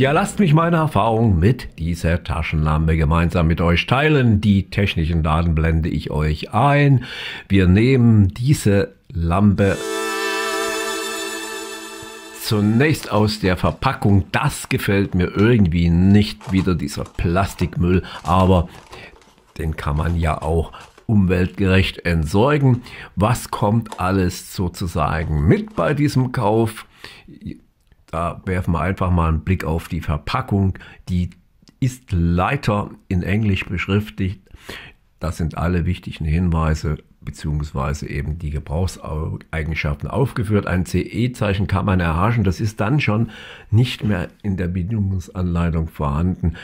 Ja, lasst mich meine Erfahrung mit dieser Taschenlampe gemeinsam mit euch teilen. Die technischen Daten blende ich euch ein. Wir nehmen diese Lampe zunächst aus der Verpackung. Das gefällt mir irgendwie nicht wieder dieser Plastikmüll, aber den kann man ja auch umweltgerecht entsorgen. Was kommt alles sozusagen mit bei diesem Kauf? Da werfen wir einfach mal einen Blick auf die Verpackung. Die ist leider in Englisch beschriftigt. Das sind alle wichtigen Hinweise bzw. eben die Gebrauchseigenschaften aufgeführt. Ein CE-Zeichen kann man erhaschen. Das ist dann schon nicht mehr in der Bedienungsanleitung vorhanden.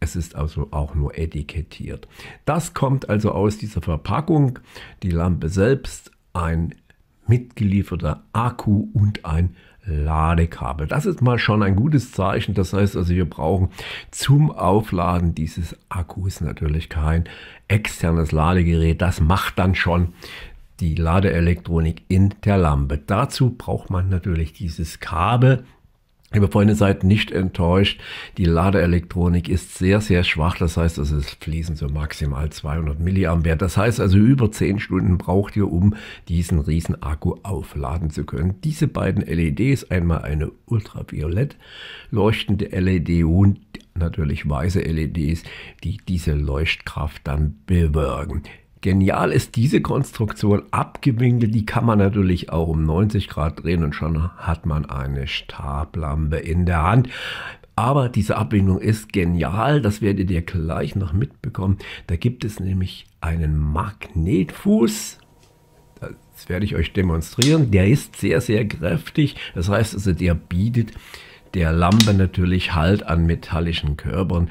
Es ist also auch nur etikettiert. Das kommt also aus dieser Verpackung. Die Lampe selbst, ein mitgelieferter Akku und ein Ladekabel. Das ist mal schon ein gutes Zeichen. Das heißt also, wir brauchen zum Aufladen dieses Akkus natürlich kein externes Ladegerät. Das macht dann schon die Ladeelektronik in der Lampe. Dazu braucht man natürlich dieses Kabel, Liebe Freunde, seid nicht enttäuscht. Die Ladeelektronik ist sehr, sehr schwach. Das heißt, es fließen so maximal 200 Milliampere. Das heißt also, über 10 Stunden braucht ihr, um diesen riesen Akku aufladen zu können. Diese beiden LEDs, einmal eine ultraviolett leuchtende LED und natürlich weiße LEDs, die diese Leuchtkraft dann bewirken. Genial ist diese Konstruktion. Abgewinkelt, die kann man natürlich auch um 90 Grad drehen und schon hat man eine Stablampe in der Hand. Aber diese Abwendung ist genial, das werdet ihr gleich noch mitbekommen. Da gibt es nämlich einen Magnetfuß. Das werde ich euch demonstrieren. Der ist sehr, sehr kräftig. Das heißt also, der bietet der Lampe natürlich Halt an metallischen Körpern.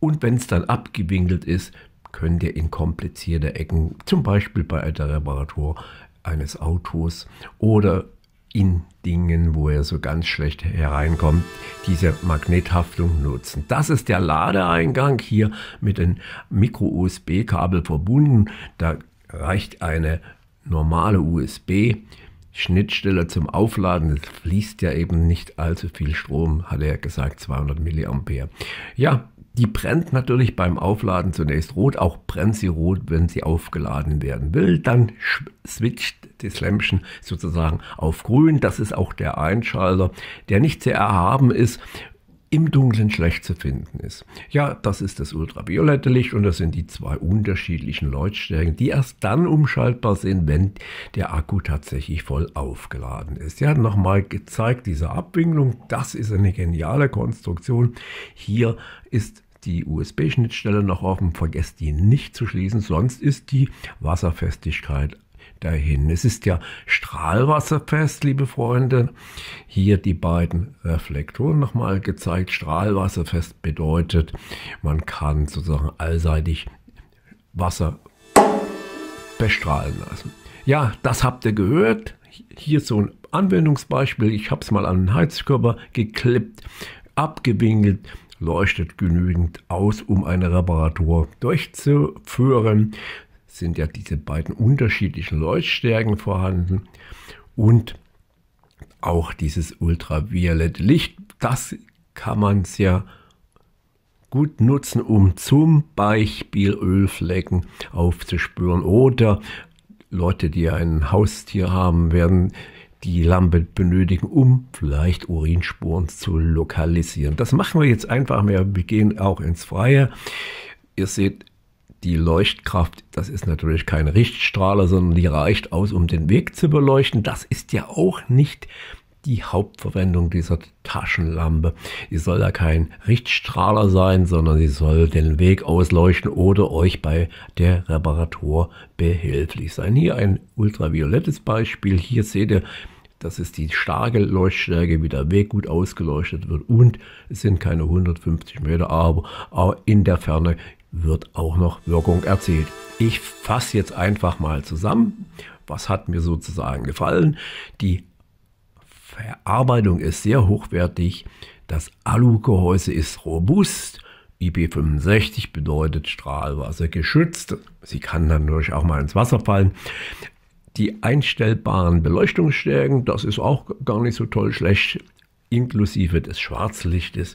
Und wenn es dann abgewinkelt ist, können dir in komplizierte Ecken, zum Beispiel bei der Reparatur eines Autos oder in Dingen, wo er so ganz schlecht hereinkommt, diese Magnethaftung nutzen. Das ist der Ladeeingang hier mit einem Micro-USB-Kabel verbunden. Da reicht eine normale USB. Schnittstelle zum Aufladen, das fließt ja eben nicht allzu viel Strom, hat er gesagt, 200 mA. Ja, die brennt natürlich beim Aufladen zunächst rot, auch brennt sie rot, wenn sie aufgeladen werden will. Dann switcht das Lämpchen sozusagen auf grün. Das ist auch der Einschalter, der nicht sehr erhaben ist im Dunkeln schlecht zu finden ist. Ja, das ist das ultraviolette Licht und das sind die zwei unterschiedlichen Leuchtstärken, die erst dann umschaltbar sind, wenn der Akku tatsächlich voll aufgeladen ist. Ja, nochmal gezeigt, diese Abwinklung, das ist eine geniale Konstruktion. Hier ist die USB-Schnittstelle noch offen, vergesst die nicht zu schließen, sonst ist die Wasserfestigkeit dahin. Es ist ja strahlwasserfest, liebe Freunde. Hier die beiden Reflektoren nochmal gezeigt. Strahlwasserfest bedeutet, man kann sozusagen allseitig Wasser bestrahlen lassen. Ja, das habt ihr gehört. Hier so ein Anwendungsbeispiel. Ich habe es mal an den Heizkörper geklippt, abgewinkelt, leuchtet genügend aus, um eine Reparatur durchzuführen sind ja diese beiden unterschiedlichen Leuchtstärken vorhanden und auch dieses ultraviolette Licht, das kann man sehr gut nutzen, um zum Beispiel Ölflecken aufzuspüren. Oder Leute, die ein Haustier haben, werden die Lampe benötigen, um vielleicht Urinspuren zu lokalisieren. Das machen wir jetzt einfach mehr. Wir gehen auch ins Freie. Ihr seht, die Leuchtkraft, das ist natürlich kein Richtstrahler, sondern die reicht aus, um den Weg zu beleuchten. Das ist ja auch nicht die Hauptverwendung dieser Taschenlampe. Sie soll ja kein Richtstrahler sein, sondern sie soll den Weg ausleuchten oder euch bei der Reparatur behilflich sein. Hier ein ultraviolettes Beispiel. Hier seht ihr, das ist die starke Leuchtstärke, wie der Weg gut ausgeleuchtet wird. Und es sind keine 150 Meter, aber in der Ferne wird auch noch Wirkung erzielt. Ich fasse jetzt einfach mal zusammen, was hat mir sozusagen gefallen. Die Verarbeitung ist sehr hochwertig, das Alugehäuse ist robust, IP65 bedeutet Strahlwasser geschützt. Sie kann dann natürlich auch mal ins Wasser fallen. Die einstellbaren Beleuchtungsstärken, das ist auch gar nicht so toll schlecht, inklusive des Schwarzlichtes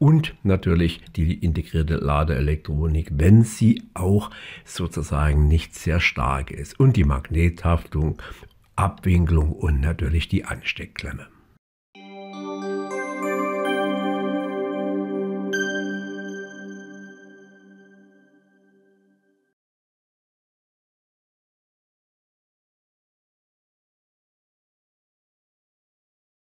und natürlich die integrierte Ladeelektronik, wenn sie auch sozusagen nicht sehr stark ist und die Magnethaftung, Abwinklung und natürlich die Ansteckklemme.